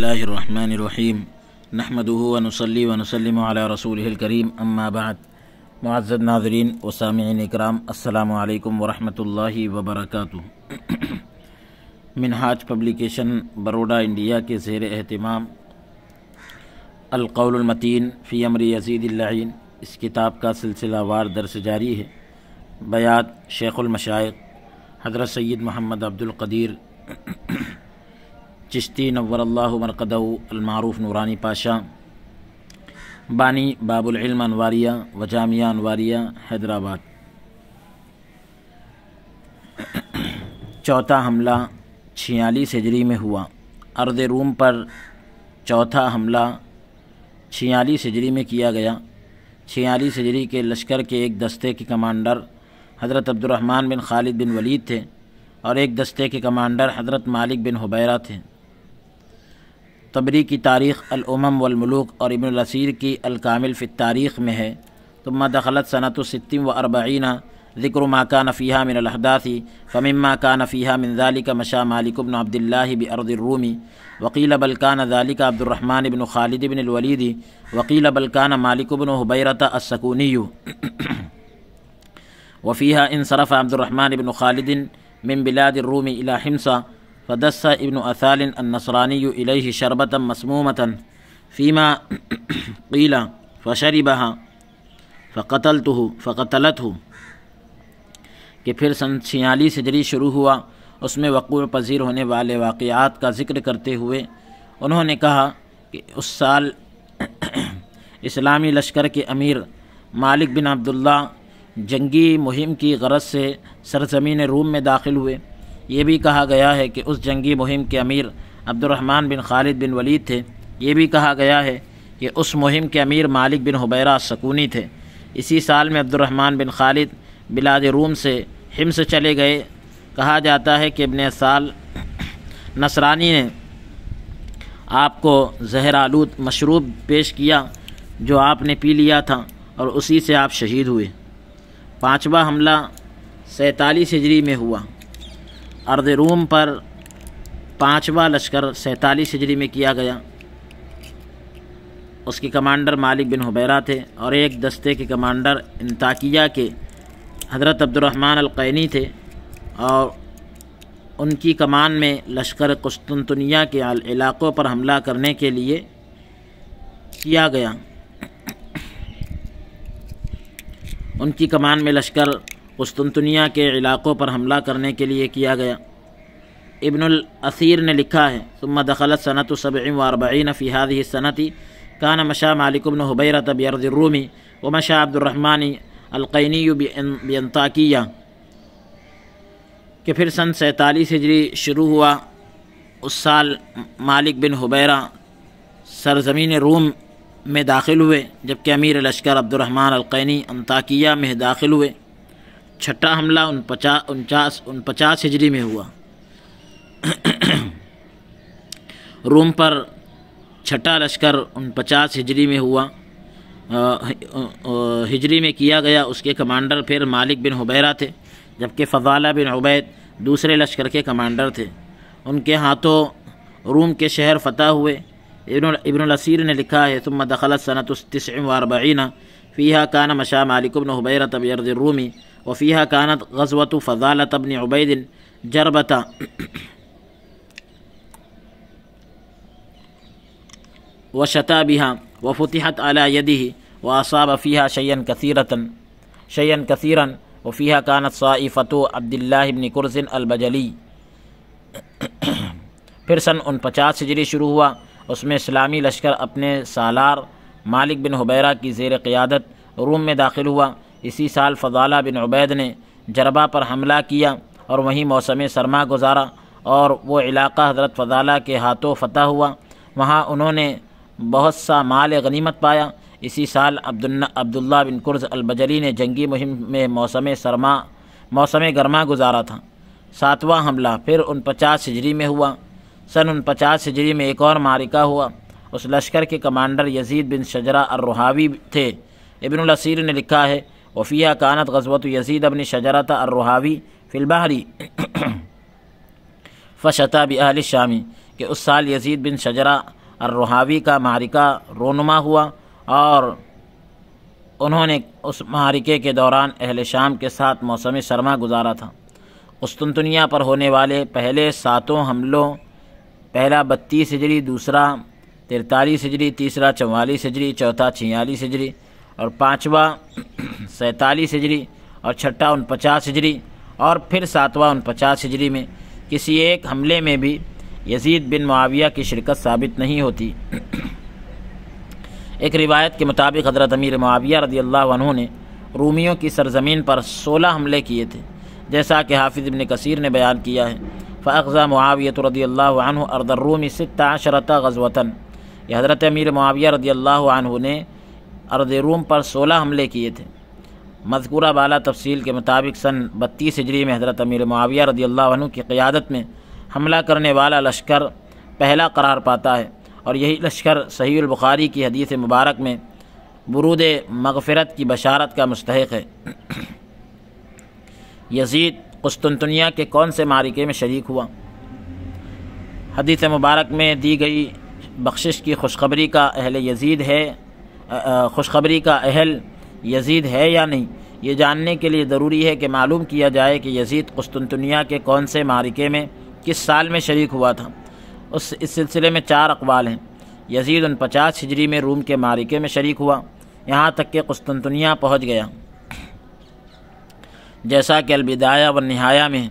اللہ الرحمن الرحیم نحمده اللہحم نحمد عنصّ رسوله الكریم الکریم بعد معزد ناظرین و سامعین اکرام السلام علیکم و اللہ وبرکاتہ منہاج پبلیکیشن بروڈا انڈیا کے زیر اہتمام القول المتین فی امر یزید اللعین اس کتاب کا سلسلہ وار درس جاری ہے بیات شیخ المشائق حضرت سید محمد عبدالقدیر چشتی نور اللہ مرقد المعروف نورانی پاشا بانی باب العلم انواریہ و جامعہ انواریہ حیدرآباد چوتھا حملہ چھیالیس ہجری میں ہوا ارد روم پر چوتھا حملہ چھیالیس ہجری میں کیا گیا چھیالیس ہجری کے لشکر کے ایک دستے کے کمانڈر حضرت عبد الرحمن بن خالد بن ولید تھے اور ایک دستے کے کمانڈر حضرت مالک بن حبیرہ تھے طبری کی تاریخ الامم والملوک اور ابن الاسیر کی الکامل فی تاریخ میں ہے دخلت صنعت ستیم و اربعینہ ذکر ما کان فیہا من الحداثی کان فیہا من ذالک مشا مالک بن عبداللہ بارض الرومی بل کان ذالک عبد الرحمن ابن خالد الولیدی کان مالک بن حبیرت السکونی وفیہا انصرف عبد الرحمن بن خالد من بلاد الروم حمصہ فدس ابن اسال النسلانی شربت مسمومتاً فیما قیلا فشری بہاں فقتلته ہو ہو کہ پھر سن چھیالی سجری شروع ہوا اس میں وقوع پذیر ہونے والے واقعات کا ذکر کرتے ہوئے انہوں نے کہا کہ اس سال اسلامی لشکر کے امیر مالک بن عبداللہ جنگی مہم کی غرض سے سرزمین روم میں داخل ہوئے یہ بھی کہا گیا ہے کہ اس جنگی مہم کے امیر عبد الرحمن بن خالد بن ولید تھے یہ بھی کہا گیا ہے کہ اس مہم کے امیر مالک بن حبیرہ سکونی تھے اسی سال میں عبد الرحمن بن خالد بلاد روم سے ہمس چلے گئے کہا جاتا ہے کہ ابن سال نصرانی نے آپ کو زہر آلود مشروب پیش کیا جو آپ نے پی لیا تھا اور اسی سے آپ شہید ہوئے پانچواں حملہ سینتالیس ہجری میں ہوا ارد روم پر پانچواں لشکر سینتالیس سجری میں کیا گیا اس کی کمانڈر مالک بن حبیرہ تھے اور ایک دستے کے کمانڈر انتاکیہ کے حضرت عبد الرحمن القینی تھے اور ان کی کمان میں لشکر قسطنطنیہ کے علاقوں پر حملہ کرنے کے لیے کیا گیا ان کی کمان میں لشکر قسطنطنیہ کے علاقوں پر حملہ کرنے کے لیے کیا گیا ابن الاثیر نے لکھا ہے دخلت سنت صنعت و صبع فی هذه صنعتی کان مالک بن حبیرت بیرد الرومی و مشا عبد عبدالرحمانی القینی بینتاکیہ کہ پھر سن سینتالیس ہجری شروع ہوا اس سال مالک بن حبیرہ سرزمین روم میں داخل ہوئے جبکہ امیر لشکر الرحمن القینی انتاکیہ میں داخل ہوئے چھٹا حملہ ان پچا انچاس ان پچاس ہجری میں ہوا روم پر چھٹا لشکر ان پچاس ہجری میں ہوا ہجری میں کیا گیا اس کے کمانڈر پھر مالک بن حبیرہ تھے جبکہ فضالہ بن عبید دوسرے لشکر کے کمانڈر تھے ان کے ہاتھوں روم کے شہر فتح ہوئے ابن ابن الاسیر نے لکھا ہے ثم دخلت صنعت الطثم واربعینہ فیہا کان مشا مالک بن حبیرہ یرد الرومی كانت غزوة فضالة بن عبيد جربة وشتا بها وفتحت على يده وأصاب فيها شيئا كثيرة شيئا كثيرا وفيها كانت صائفة عبد الله بن كرز البجلي پھر سن ان پچاس ہجری شروع ہوا اس میں اسلامی لشکر اپنے سالار مالک بن حبیرہ کی زیر قیادت روم میں داخل ہوا اسی سال فضالہ بن عبید نے جربہ پر حملہ کیا اور وہیں موسم سرما گزارا اور وہ علاقہ حضرت فضالہ کے ہاتھوں فتح ہوا وہاں انہوں نے بہت سا مال غنیمت پایا اسی سال عبداللہ بن کرز البجری نے جنگی مہم میں موسم سرما موسم گرما گزارا تھا ساتواں حملہ پھر ان پچاس ہجری میں ہوا سن ان پچاس ہجری میں ایک اور معرکہ ہوا اس لشکر کے کمانڈر یزید بن شجرہ الرحاوی تھے ابن الاسیر نے لکھا ہے وفیہ کانت غزوت یزید ابن شجرت الرحاوی فی البحری فشتا بہل شامی کہ اس سال یزید بن شجرہ الرحاوی کا مہارکا رونما ہوا اور انہوں نے اس محرکے کے دوران اہل شام کے ساتھ موسم سرما گزارا تھا قسطنطنیہ پر ہونے والے پہلے ساتوں حملوں پہلا بتیس ہجری دوسرا ترتالیس ہجری تیسرا چوالیس ہجری چوتھا چھیالیس ہجری اور پانچواں سینتالیس ہجری اور چھٹا ان پچاس ہجری اور پھر ساتواں ان پچاس ہجری میں کسی ایک حملے میں بھی یزید بن معاویہ کی شرکت ثابت نہیں ہوتی ایک روایت کے مطابق حضرت امیر معاویہ رضی اللہ عنہ نے رومیوں کی سرزمین پر سولہ حملے کیے تھے جیسا کہ حافظ ابن کثیر نے بیان کیا ہے فاقضہ معاویت رضی اللہ عنہ الرومی سے تاشرت غزوطن یہ حضرت امیر معاویہ رضی اللہ عنہ نے ارض روم پر سولہ حملے کیے تھے مذکورہ بالا تفصیل کے مطابق سن بتیس ہجری میں حضرت امیر معاویہ رضی اللہ عنہ کی قیادت میں حملہ کرنے والا لشکر پہلا قرار پاتا ہے اور یہی لشکر صحیح البخاری کی حدیث مبارک میں برود مغفرت کی بشارت کا مستحق ہے یزید قسطنطنیہ کے کون سے معرکے میں شریک ہوا حدیث مبارک میں دی گئی بخشش کی خوشخبری کا اہل یزید ہے خوشخبری کا اہل یزید ہے یا نہیں یہ جاننے کے لیے ضروری ہے کہ معلوم کیا جائے کہ یزید قسطنطنیہ کے کون سے مارکے میں کس سال میں شریک ہوا تھا اس اس سلسلے میں چار اقوال ہیں یزید ان پچاس ہجری میں روم کے معرکے میں شریک ہوا یہاں تک کہ قسطنطنیہ پہنچ گیا جیسا کہ البدایہ و نہایا میں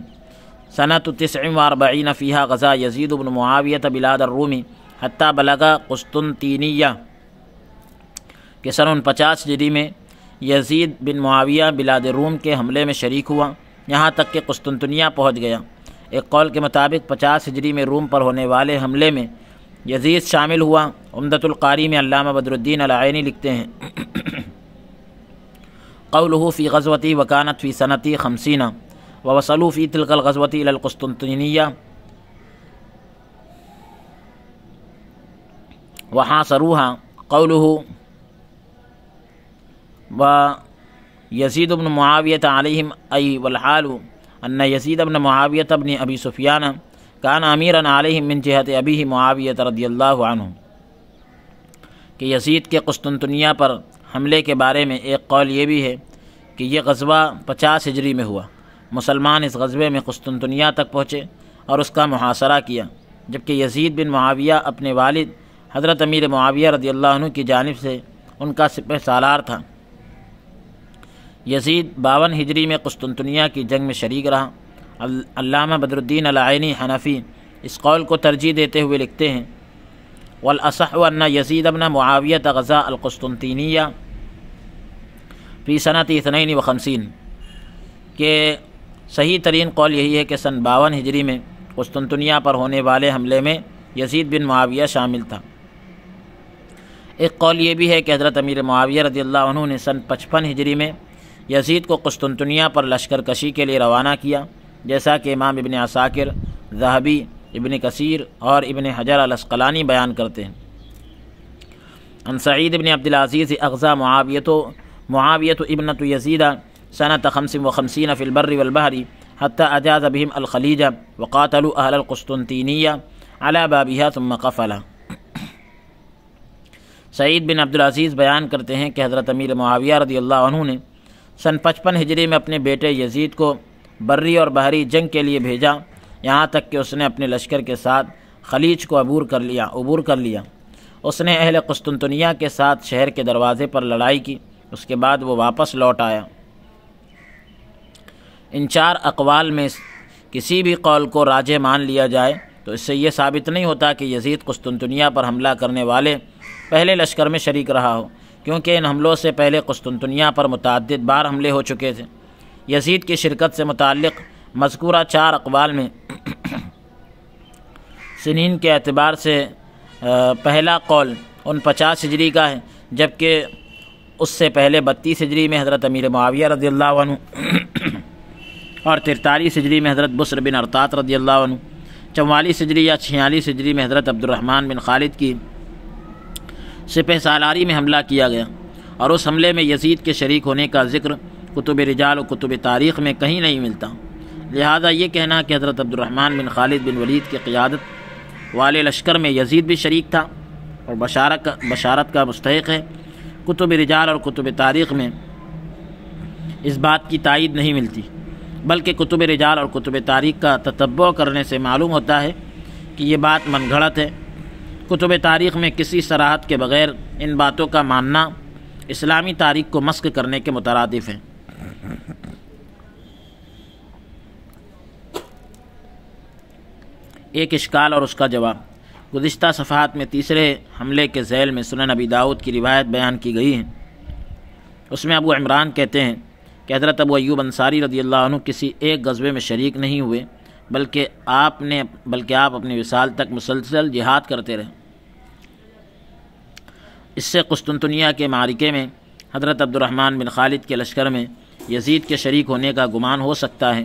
صنعت تسم و اربعین فیحہ غزہ یزید بن معاویت بلاد الرومی حتیٰ بلگا قسطنطینیہ کہ سن پچاس جدی میں یزید بن معاویہ بلاد روم کے حملے میں شریک ہوا یہاں تک کہ قسطنطنیہ پہنچ گیا ایک قول کے مطابق پچاس ہجری میں روم پر ہونے والے حملے میں یزید شامل ہوا عمدت القاری میں علامہ بدر الدین العینی لکھتے ہیں فی غزوتی وکانت فی صنعتی خمسینہ و الغزوتی القسطنطنیہ وہاں سروحا قولہو و یزید ابن معاویت علیہم ای والحال ان یزید ابن معاویت ابن ابی سفیان کان امیرا علیہم من جہت ابی معاویت رضی اللہ عنہ کہ یزید کے قسطنطنیہ پر حملے کے بارے میں ایک قول یہ بھی ہے کہ یہ غزوہ پچاس ہجری میں ہوا مسلمان اس غزوے میں قسطنطنیہ تک پہنچے اور اس کا محاصرہ کیا جبکہ یزید بن معاویہ اپنے والد حضرت امیر معاویہ رضی اللہ عنہ کی جانب سے ان کا سپہ سالار تھا یزید باون ہجری میں قسطنطنیہ کی جنگ میں شریک رہا علامہ بدر الدین العینی حنفی اس قول کو ترجیح دیتے ہوئے لکھتے ہیں والاصح ان یزید ابن معاویت غزا القسطنطینیہ فی صنعت و خمسین کہ صحیح ترین قول یہی ہے کہ سن باون ہجری میں قسطنطنیہ پر ہونے والے حملے میں یزید بن معاویہ شامل تھا ایک قول یہ بھی ہے کہ حضرت امیر معاویہ رضی اللہ عنہ نے سن پچپن ہجری میں یزید کو قسطنطنیہ پر لشکر کشی کے لیے روانہ کیا جیسا کہ امام ابن عساکر ذہبی ابن کثیر اور ابن حجر الاسقلانی بیان کرتے ہیں ان سعید ابن عبدالعزیز اغزا معاویت و معاویت و یزیدہ ثنا تخمسم و فی البر البحری حتی اجاز ابھیم الخلیجہ علی بابیہ ثم قفلا سعید بن عبدالعزیز بیان کرتے ہیں کہ حضرت امیر معاویہ رضی اللہ عنہ نے سن پچپن ہجری میں اپنے بیٹے یزید کو بری اور بحری جنگ کے لیے بھیجا یہاں تک کہ اس نے اپنے لشکر کے ساتھ خلیج کو عبور کر لیا عبور کر لیا اس نے اہل قسطنطنیہ کے ساتھ شہر کے دروازے پر لڑائی کی اس کے بعد وہ واپس لوٹ آیا ان چار اقوال میں کسی بھی قول کو راجے مان لیا جائے تو اس سے یہ ثابت نہیں ہوتا کہ یزید قسطنطنیہ پر حملہ کرنے والے پہلے لشکر میں شریک رہا ہو کیونکہ ان حملوں سے پہلے قسطنطنیہ پر متعدد بار حملے ہو چکے تھے یزید کی شرکت سے متعلق مذکورہ چار اقوال میں سنین کے اعتبار سے پہلا قول ان پچاس ہجری کا ہے جبکہ اس سے پہلے بتیس ہجری میں حضرت امیر معاویہ رضی اللہ عنہ اور ترتالیس ہجری میں حضرت بصر بن ارطاط رضی اللہ عنہ چوالیس ہجری یا چھیالیس ہجری میں حضرت عبد الرحمن بن خالد کی سپہ سالاری میں حملہ کیا گیا اور اس حملے میں یزید کے شریک ہونے کا ذکر کتب رجال و کتب تاریخ میں کہیں نہیں ملتا لہذا یہ کہنا کہ حضرت عبد الرحمن بن خالد بن ولید کی قیادت والے لشکر میں یزید بھی شریک تھا اور بشارک بشارت کا مستحق ہے کتب رجال اور کتب تاریخ میں اس بات کی تائید نہیں ملتی بلکہ کتب رجال اور کتب تاریخ کا تتبع کرنے سے معلوم ہوتا ہے کہ یہ بات من گھڑت ہے کتب تاریخ میں کسی سراحت کے بغیر ان باتوں کا ماننا اسلامی تاریخ کو مسک کرنے کے مترادف ہیں ایک اشکال اور اس کا جواب گزشتہ صفحات میں تیسرے حملے کے ذیل میں سنن نبی داود کی روایت بیان کی گئی ہے اس میں ابو عمران کہتے ہیں کہ حضرت ابو ایوب انصاری رضی اللہ عنہ کسی ایک قصبے میں شریک نہیں ہوئے بلکہ آپ نے بلکہ آپ اپنی وصال تک مسلسل جہاد کرتے رہے اس سے قسطنطنیہ کے معرکے میں حضرت عبد الرحمن بن خالد کے لشکر میں یزید کے شریک ہونے کا گمان ہو سکتا ہے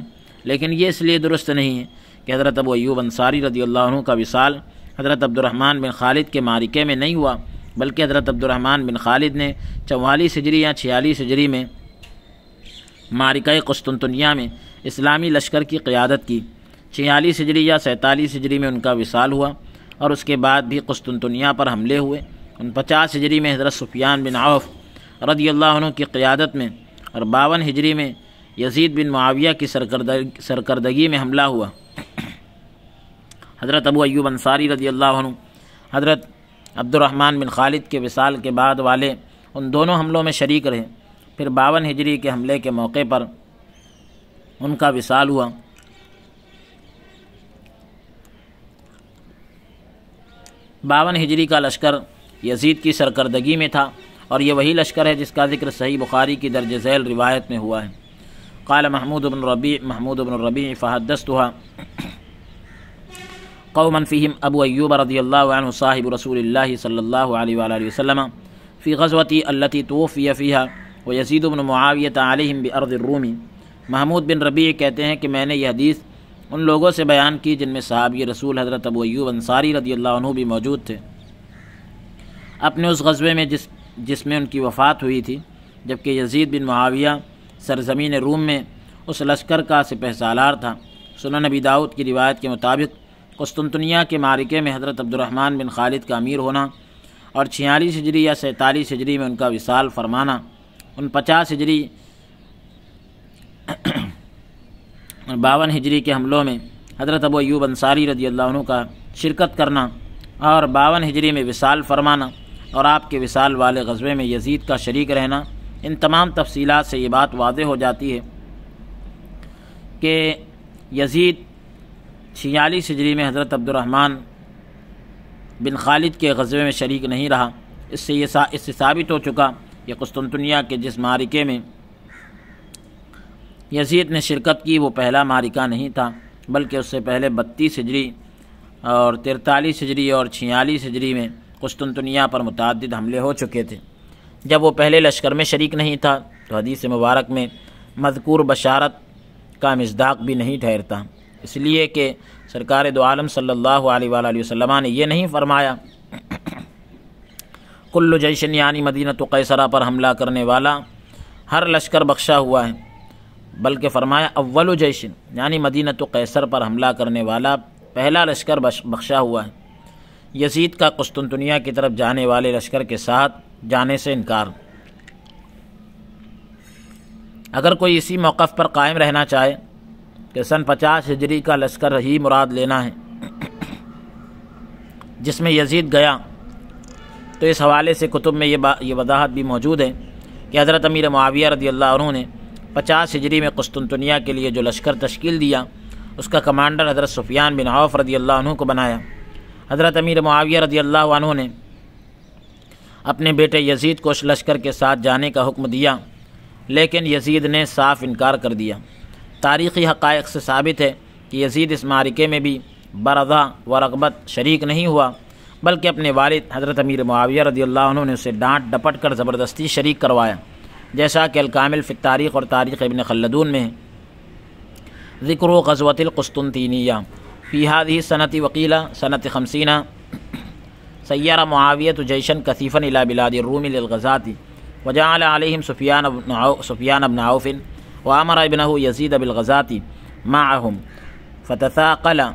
لیکن یہ اس لیے درست نہیں ہے کہ حضرت ابو ایوب انصاری رضی اللہ عنہ کا وصال حضرت عبد الرحمن بن خالد کے معرکے میں نہیں ہوا بلکہ حضرت عبد الرحمن بن خالد نے چوالیس ہجری یا چھیالیس ہجری میں معرکہ قسطنطنیہ میں اسلامی لشکر کی قیادت کی چھیالیس ہجری یا سینتالیس ہجری میں ان کا وصال ہوا اور اس کے بعد بھی قسطنطنیہ پر حملے ہوئے ان پچاس ہجری میں حضرت سفیان بن عوف رضی اللہ عنہ کی قیادت میں اور باون ہجری میں یزید بن معاویہ کی سرکردگی میں حملہ ہوا حضرت ابو ایوب انصاری رضی اللہ عنہ حضرت عبد الرحمن بن خالد کے وصال کے بعد والے ان دونوں حملوں میں شریک رہے پھر باون ہجری کے حملے کے موقع پر ان کا وصال ہوا باون ہجری کا لشکر یزید کی سرکردگی میں تھا اور یہ وہی لشکر ہے جس کا ذکر صحیح بخاری کی درج ذیل روایت میں ہوا ہے قال محمود بن ربیع محمود بن ربیع فہدست ہوا قعمن فیم ابو ایوب رضی اللہ عنہ صاحب رسول اللہ صلی اللہ علیہ وآلہ وسلم فی غزوتی التی توفی یا و یزید علیہم بی ارض الرومی محمود بن ربیع کہتے ہیں کہ میں نے یہ حدیث ان لوگوں سے بیان کی جن میں صحابی رسول حضرت ابو ایوب انصاری رضی اللہ عنہ بھی موجود تھے اپنے اس غزوے میں جس جس میں ان کی وفات ہوئی تھی جبکہ یزید بن معاویہ سرزمین روم میں اس لشکر کا سپہ سالار تھا سنن نبی داؤد کی روایت کے مطابق قسطنطنیہ کے مارکے میں حضرت عبد الرحمن بن خالد کا امیر ہونا اور چھیالیس ہجری یا سینتالیس ہجری میں ان کا وصال فرمانا ان پچاس ہجری باون ہجری کے حملوں میں حضرت ابو ایوب انصاری رضی اللہ عنہ کا شرکت کرنا اور باون ہجری میں وصال فرمانا اور آپ کے وصال والے غزوے میں یزید کا شریک رہنا ان تمام تفصیلات سے یہ بات واضح ہو جاتی ہے کہ یزید چھیالیس ہجری میں حضرت عبد الرحمن بن خالد کے غزوے میں شریک نہیں رہا اس سے یہ اس سے ثابت ہو چکا کہ قسطنطنیہ کے جس معرکے میں یزید نے شرکت کی وہ پہلا مارکہ نہیں تھا بلکہ اس سے پہلے بتیس ہجری اور ترتالیس ہجری اور چھیالیس ہجری میں قسطنطنیہ پر متعدد حملے ہو چکے تھے جب وہ پہلے لشکر میں شریک نہیں تھا تو حدیث مبارک میں مذکور بشارت کا مزداق بھی نہیں ٹھہرتا اس لیے کہ سرکار دو عالم صلی اللہ علیہ وآلہ وسلم نے یہ نہیں فرمایا کل جیشن یعنی مدینہ قیصرہ پر حملہ کرنے والا ہر لشکر بخشا ہوا ہے بلکہ فرمایا و جیشن یعنی مدینہ تو قیصر پر حملہ کرنے والا پہلا لشکر بخشا ہوا ہے یزید کا قسطنطنیہ کی طرف جانے والے لشکر کے ساتھ جانے سے انکار اگر کوئی اسی موقف پر قائم رہنا چاہے کہ سن پچاس ہجری کا لشکر ہی مراد لینا ہے جس میں یزید گیا تو اس حوالے سے کتب میں یہ وضاحت بھی موجود ہے کہ حضرت امیر معاویہ رضی اللہ عنہ نے پچاس ہجری میں قسطنطنیہ کے لیے جو لشکر تشکیل دیا اس کا کمانڈر حضرت سفیان بن عوف رضی اللہ عنہ کو بنایا حضرت امیر معاویہ رضی اللہ عنہ نے اپنے بیٹے یزید کو اس لشکر کے ساتھ جانے کا حکم دیا لیکن یزید نے صاف انکار کر دیا تاریخی حقائق سے ثابت ہے کہ یزید اس معرکے میں بھی برضا و رغبت شریک نہیں ہوا بلکہ اپنے والد حضرت امیر معاویہ رضی اللہ عنہ نے اسے ڈانٹ ڈپٹ کر زبردستی شریک کروایا جیسا کہ الکامل فی التاریخ اور تاریخ ابن خلدون میں ذکر و غزوت القسطنطینیہ فی هذه صنعتی وقیلہ سنة خمسینہ سیر معاویت جیشن کثیفن الى بلاد الروم للغزاتی وجعل علیہم سفیان بن سفیان ابن عوف وامر ابنه يزيد بالغزاتی معهم فتثاقل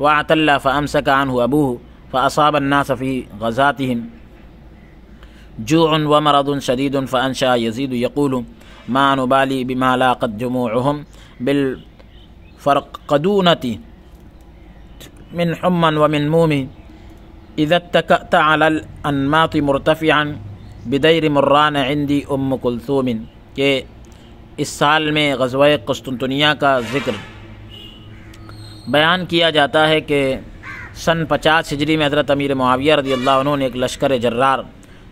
واعتل فامسك عنه ابوه فاصاب الناس في غزاتهم جو ان ومرد الشدید الفاشہ یزید یقول معان و بالی من حما ومن موم إذا اتكأت على الأنماط مرتفعا بدیر مران عندی کلثوم کہ اس سال میں غزوہ قسطنطنیہ کا ذکر بیان کیا جاتا ہے کہ سن پچاس ہجری میں حضرت امیر معاویہ رضی اللہ عنہ نے ایک لشکر جرار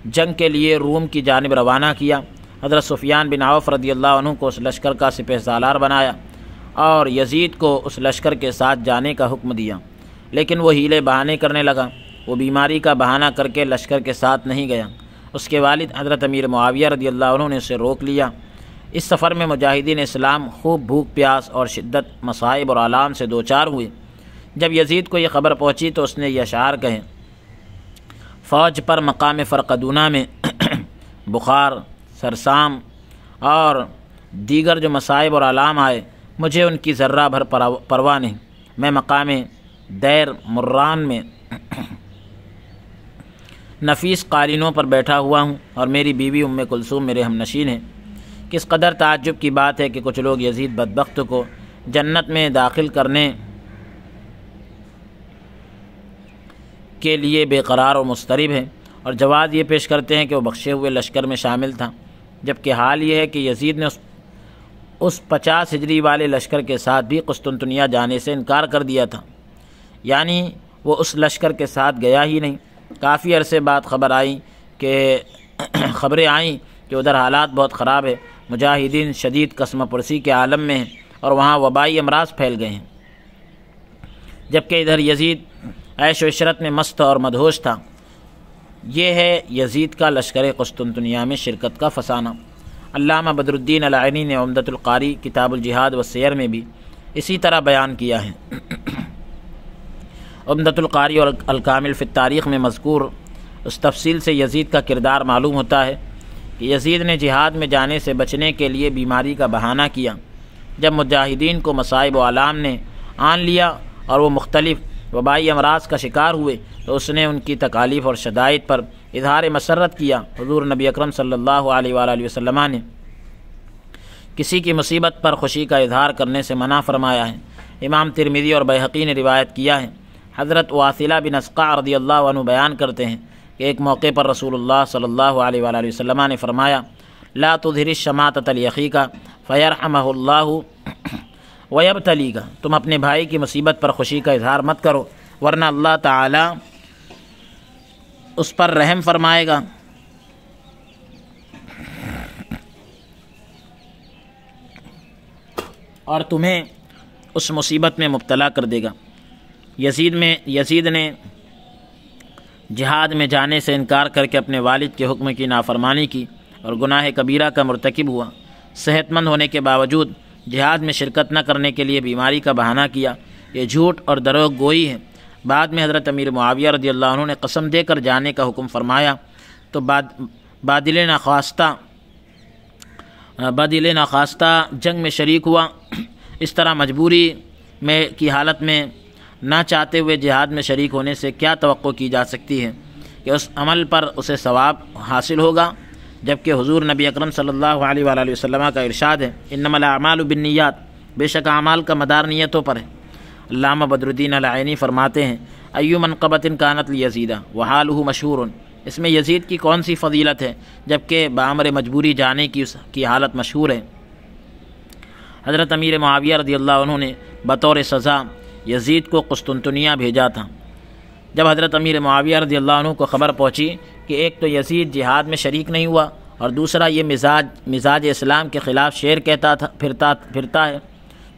جنگ کے لیے روم کی جانب روانہ کیا حضرت سفیان بن عوف رضی اللہ عنہ کو اس لشکر کا سپہ سالار بنایا اور یزید کو اس لشکر کے ساتھ جانے کا حکم دیا لیکن وہ ہیلے بہانے کرنے لگا وہ بیماری کا بہانہ کر کے لشکر کے ساتھ نہیں گیا اس کے والد حضرت امیر معاویہ رضی اللہ عنہ نے اسے روک لیا اس سفر میں مجاہدین اسلام خوب بھوک پیاس اور شدت مصائب اور علام سے دوچار ہوئے جب یزید کو یہ خبر پہنچی تو اس نے یہ اشعار کہیں فوج پر مقام فرقدونہ میں بخار سرسام اور دیگر جو مصائب اور علام آئے مجھے ان کی ذرہ بھر پرواہ نہیں میں مقام دیر مران میں نفیس قالینوں پر بیٹھا ہوا ہوں اور میری بیوی ام کلثوم ہم نشین ہیں کس قدر تعجب کی بات ہے کہ کچھ لوگ یزید بدبخت کو جنت میں داخل کرنے کے لیے بے قرار و مسترب ہے اور جواد یہ پیش کرتے ہیں کہ وہ بخشے ہوئے لشکر میں شامل تھا جبکہ حال یہ ہے کہ یزید نے اس اس پچاس ہجری والے لشکر کے ساتھ بھی قسطنطنیہ جانے سے انکار کر دیا تھا یعنی وہ اس لشکر کے ساتھ گیا ہی نہیں کافی عرصے بعد خبر آئی کہ خبریں آئیں کہ ادھر حالات بہت خراب ہے مجاہدین شدید قسم پرسی کے عالم میں ہیں اور وہاں وبائی امراض پھیل گئے ہیں جبکہ ادھر یزید عیش و عشرت میں مست اور مدہوش تھا یہ ہے یزید کا لشکر قسطنطنیہ میں شرکت کا فسانہ علامہ بدر الدین العینی نے عمدت القاری کتاب الجہاد و سیر میں بھی اسی طرح بیان کیا ہے عمدت القاری اور الکامل فی تاریخ میں مذکور اس تفصیل سے یزید کا کردار معلوم ہوتا ہے کہ یزید نے جہاد میں جانے سے بچنے کے لیے بیماری کا بہانہ کیا جب مجاہدین کو مصائب و علام نے آن لیا اور وہ مختلف وبائی امراض کا شکار ہوئے تو اس نے ان کی تکالیف اور شدائد پر اظہار مسرت کیا حضور نبی اکرم صلی اللہ علیہ وآلہ وسلم نے کسی کی مصیبت پر خوشی کا اظہار کرنے سے منع فرمایا ہے امام ترمیدی اور نے روایت کیا ہے حضرت واصلہ بن اسقع رضی اللہ عنہ بیان کرتے ہیں کہ ایک موقع پر رسول اللہ صلی اللہ علیہ وآلہ وسلم نے فرمایا لا الشماتت الیخی کا فیرحمہ اللہ ویب تلی گا تم اپنے بھائی کی مصیبت پر خوشی کا اظہار مت کرو ورنہ اللہ تعالی اس پر رحم فرمائے گا اور تمہیں اس مصیبت میں مبتلا کر دے گا یزید میں یزید نے جہاد میں جانے سے انکار کر کے اپنے والد کے حکم کی نافرمانی کی اور گناہ کبیرہ کا مرتکب ہوا صحت مند ہونے کے باوجود جہاد میں شرکت نہ کرنے کے لیے بیماری کا بہانہ کیا یہ جھوٹ اور در گوئی ہے بعد میں حضرت امیر معاویہ رضی اللہ عنہ نے قسم دے کر جانے کا حکم فرمایا تو باد بادل ناخواستہ بادل ناخواستہ جنگ میں شریک ہوا اس طرح مجبوری میں کی حالت میں نہ چاہتے ہوئے جہاد میں شریک ہونے سے کیا توقع کی جا سکتی ہے کہ اس عمل پر اسے ثواب حاصل ہوگا جبکہ حضور نبی اکرم صلی اللہ علیہ وآلہ وسلم کا ارشاد ہے ان الاعمال بالنیات بے شک اعمال کا مدار نیتوں پر ہے علامہ الدین العینی فرماتے ہیں ایو منقبت کانت لیزیدہ وحالہ مشہور اس میں یزید کی کون سی فضیلت ہے جبکہ بامر مجبوری جانے کی اس کی حالت مشہور ہے حضرت امیر معاویہ رضی اللہ عنہ نے بطور سزا یزید کو قسطنطنیہ بھیجا تھا جب حضرت امیر معاویہ رضی اللہ عنہ کو خبر پہنچی کہ ایک تو یزید جہاد میں شریک نہیں ہوا اور دوسرا یہ مزاج مزاج اسلام کے خلاف شعر کہتا تھا پھرتا پھرتا ہے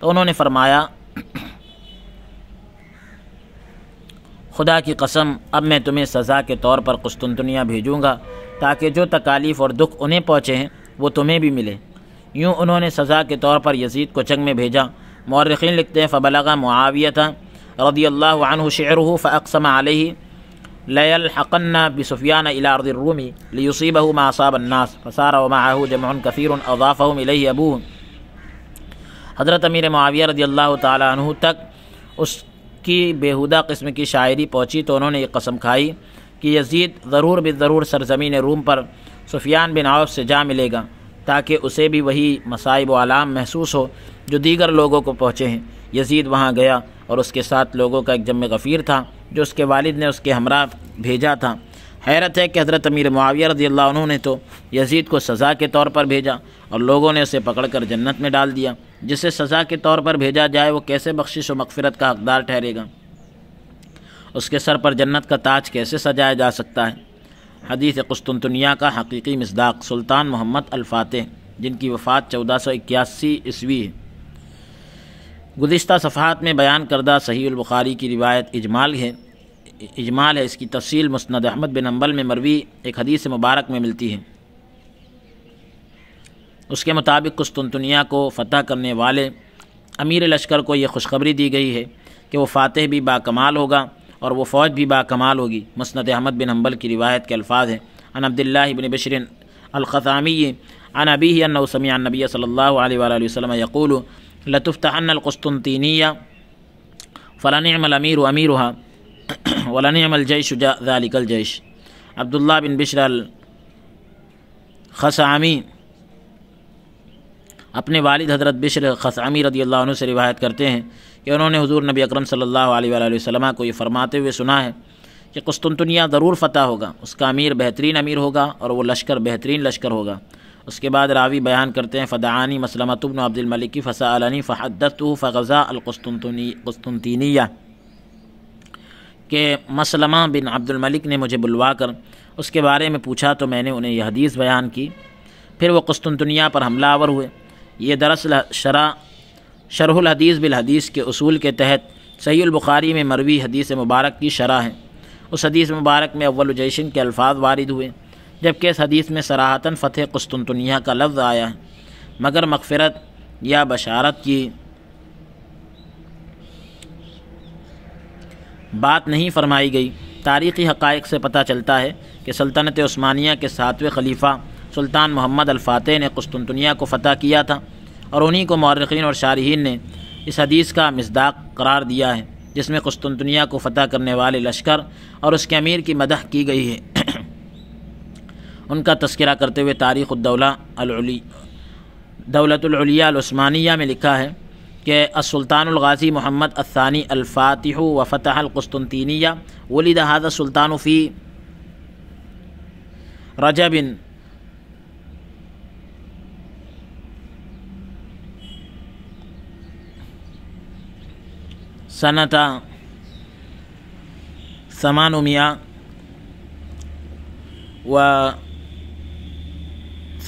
تو انہوں نے فرمایا خدا کی قسم اب میں تمہیں سزا کے طور پر قسطنطنیہ بھیجوں گا تاکہ جو تکالیف اور دکھ انہیں پہنچے ہیں وہ تمہیں بھی ملے یوں انہوں نے سزا کے طور پر یزید کو جنگ میں بھیجا مورخین لکھتے فبلگا معاویہ تھا رضی اللہ عنہ شعر فاقسم علیہ لیلحقن الحقن ب سفیان الاارد الرومی صاب الناس فسار و معاہو الماح کثیر اضافہم الیہ ابو حضرت امیر معاویہ رضی اللہ تعالیٰ عنہ تک اس کی بیہودہ قسم کی شاعری پہنچی تو انہوں نے ایک قسم کھائی کہ یزید ضرور بے ضرور سرزمین روم پر سفیان بن عوف سے جا ملے گا تاکہ اسے بھی وہی مسائب و علام محسوس ہو جو دیگر لوگوں کو پہنچے ہیں یزید وہاں گیا اور اس کے ساتھ لوگوں کا ایک جم غفیر تھا جو اس کے والد نے اس کے ہمراہ بھیجا تھا حیرت ہے کہ حضرت امیر معاویہ رضی اللہ عنہ نے تو یزید کو سزا کے طور پر بھیجا اور لوگوں نے اسے پکڑ کر جنت میں ڈال دیا جسے سزا کے طور پر بھیجا جائے وہ کیسے بخشش و مغفرت کا حقدار ٹھہرے گا اس کے سر پر جنت کا تاج کیسے سجایا جا سکتا ہے حدیث قسطنطنیہ کا حقیقی مزداق سلطان محمد الفاتح جن کی وفات چودہ سو اکیاسی عیسوی ہے گزشتہ صفحات میں بیان کردہ صحیح البخاری کی روایت اجمال ہے اجمال ہے اس کی تفصیل مسند احمد بن امبل میں مروی ایک حدیث مبارک میں ملتی ہے اس کے مطابق قسطنطنیہ کو فتح کرنے والے امیر لشکر کو یہ خوشخبری دی گئی ہے کہ وہ فاتح بھی باکمال ہوگا اور وہ فوج بھی باکمال ہوگی مسند احمد بن حمل کی روایت کے الفاظ ہیں ان عبداللہ بن بشرین القطامی انبی السمی النبی صلی اللہ علیہ ولیہ وسلم یقول لطفطن القستنیہ فلانی عمل امیر و امیر ہوا ولی ام الجیش و الجیش عبداللہ بن بشر ال اپنے والد حضرت بشر خس رضی اللہ عنہ سے روایت کرتے ہیں کہ انہوں نے حضور نبی اکرم صلی اللہ علیہ وآلہ وسلم کو یہ فرماتے ہوئے سنا ہے کہ قسطنطنیہ ضرور فتح ہوگا اس کا امیر بہترین امیر ہوگا اور وہ لشکر بہترین لشکر ہوگا اس کے بعد راوی بیان کرتے ہیں فدعانی مسلمت ابن عبد الملکی فصا علیہ فحدت فغزہ القسطنطینیہ کہ مسلمہ بن عبد الملک نے مجھے بلوا کر اس کے بارے میں پوچھا تو میں نے انہیں یہ حدیث بیان کی پھر وہ قسطنطنیہ پر حملہ آور ہوئے یہ دراصل شرح شرح الحدیث بالحدیث کے اصول کے تحت صحیح البخاری میں مروی حدیث مبارک کی شرح ہے اس حدیث مبارک میں اول جیشن کے الفاظ وارد ہوئے جبکہ اس حدیث میں سراحتاً فتح قسطنطنیہ کا لفظ آیا ہے مگر مغفرت یا بشارت کی بات نہیں فرمائی گئی تاریخی حقائق سے پتہ چلتا ہے کہ سلطنت عثمانیہ کے ساتویں خلیفہ سلطان محمد الفاتح نے قسطنطنیہ کو فتح کیا تھا اور انہی کو مورخین اور شارحین نے اس حدیث کا مزداق قرار دیا ہے جس میں قسطنطنیہ کو فتح کرنے والے لشکر اور اس کے امیر کی مدح کی گئی ہے ان کا تذکرہ کرتے ہوئے تاریخ الدولہ العلی دولت العلیہ العثمانیہ میں لکھا ہے کہ السلطان الغازی محمد الثانی الفاتح و فتح القسطنطینیہ ولی هذا السلطان فی رجب بن صنعت و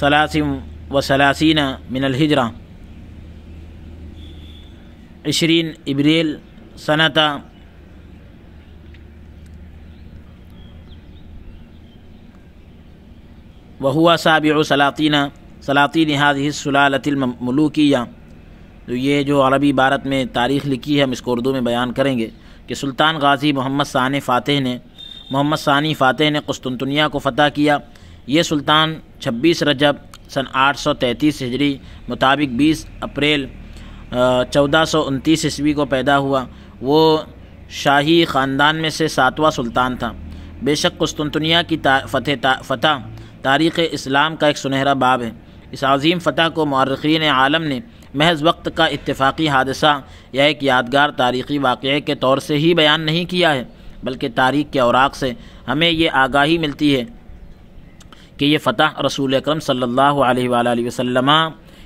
ثلاثم و سلاثینہ من الحجرہ عشرین ابریل صنعت و ہوا صابع و سلاطین نہاد حسلا الملوکیہ تو یہ جو عربی عبارت میں تاریخ لکھی ہے ہم اس کو اردو میں بیان کریں گے کہ سلطان غازی محمد ثان فاتح نے محمد ثانی فاتح نے قسطنطنیہ کو فتح کیا یہ سلطان چھبیس رجب سن آٹھ سو تینتیس ہجری مطابق بیس اپریل چودہ سو انتیس عیسوی کو پیدا ہوا وہ شاہی خاندان میں سے ساتواں سلطان تھا بے شک قسطنطنیہ کی فتح فتح تاریخ اسلام کا ایک سنہرا باب ہے اس عظیم فتح کو مورخین عالم نے محض وقت کا اتفاقی حادثہ یا ایک یادگار تاریخی واقعے کے طور سے ہی بیان نہیں کیا ہے بلکہ تاریخ کے اوراق سے ہمیں یہ آگاہی ملتی ہے کہ یہ فتح رسول اکرم صلی اللہ علیہ وآلہ وسلم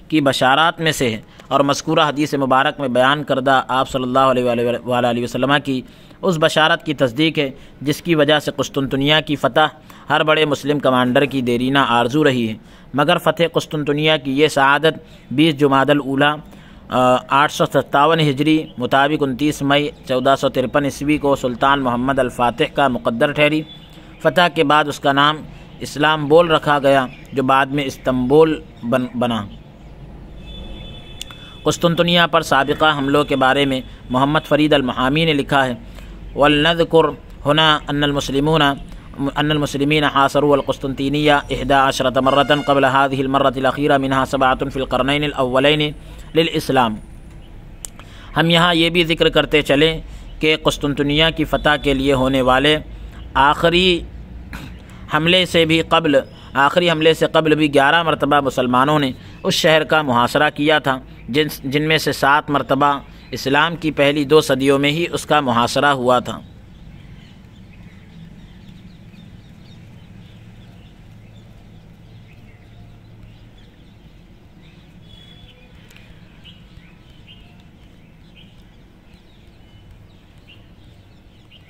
کی بشارات میں سے ہے اور مذکورہ حدیث مبارک میں بیان کردہ آپ صلی اللہ علیہ وآلہ وسلم کی اس بشارت کی تصدیق ہے جس کی وجہ سے قسطنطنیہ کی فتح ہر بڑے مسلم کمانڈر کی دیرینہ آرزو رہی ہے مگر فتح قسطنطنیہ کی یہ سعادت بیس جماد العلی آٹھ سو ستاون ہجری مطابق انتیس مئی چودہ سو ترپن عیسوی کو سلطان محمد الفاتح کا مقدر ٹھہری فتح کے بعد اس کا نام اسلام بول رکھا گیا جو بعد میں استنبول بن بنا قسطنطنیہ پر سابقہ حملوں کے بارے میں محمد فرید المحامی نے لکھا ہے ولند ہنا ان المسلمون ان المسلمین حاصروا القسطنطینیہ اہدا عشرت مرتم قبل هذه حادمرت فی القرنین الاولین للإسلام ہم یہاں یہ بھی ذکر کرتے چلیں کہ قسطنطنیہ کی فتح کے لیے ہونے والے آخری حملے سے بھی قبل آخری حملے سے قبل بھی گیارہ مرتبہ مسلمانوں نے اس شہر کا محاصرہ کیا تھا جن جن میں سے سات مرتبہ اسلام کی پہلی دو صدیوں میں ہی اس کا محاصرہ ہوا تھا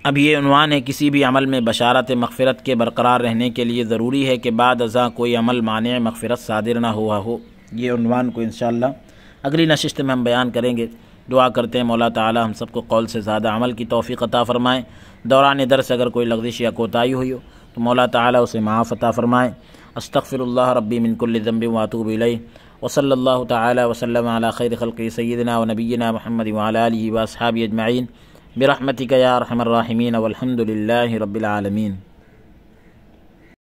اب یہ عنوان ہے کسی بھی عمل میں بشارت مغفرت کے برقرار رہنے کے لیے ضروری ہے کہ بعد ازاں کوئی عمل مانع مغفرت صادر نہ ہوا ہو یہ عنوان کو انشاءاللہ اگلی نشست میں ہم بیان کریں گے دعا کرتے ہیں مولا تعالی ہم سب کو قول سے زیادہ عمل کی توفیق عطا فرمائیں دوران درس اگر کوئی لغزش یا کوتاہی ہوئی ہو تو مولا تعالی اسے معاف عطا فرمائیں استغفر اللہ ربی کل ذنب واتوب و وصلی اللہ تعالی وسلم علی خیر خلقی سیدنا و نبینا محمد وعلی علیہ واصحاب اجمعین برحمتك يا أرحم الراحمين والحمد لله رب العالمين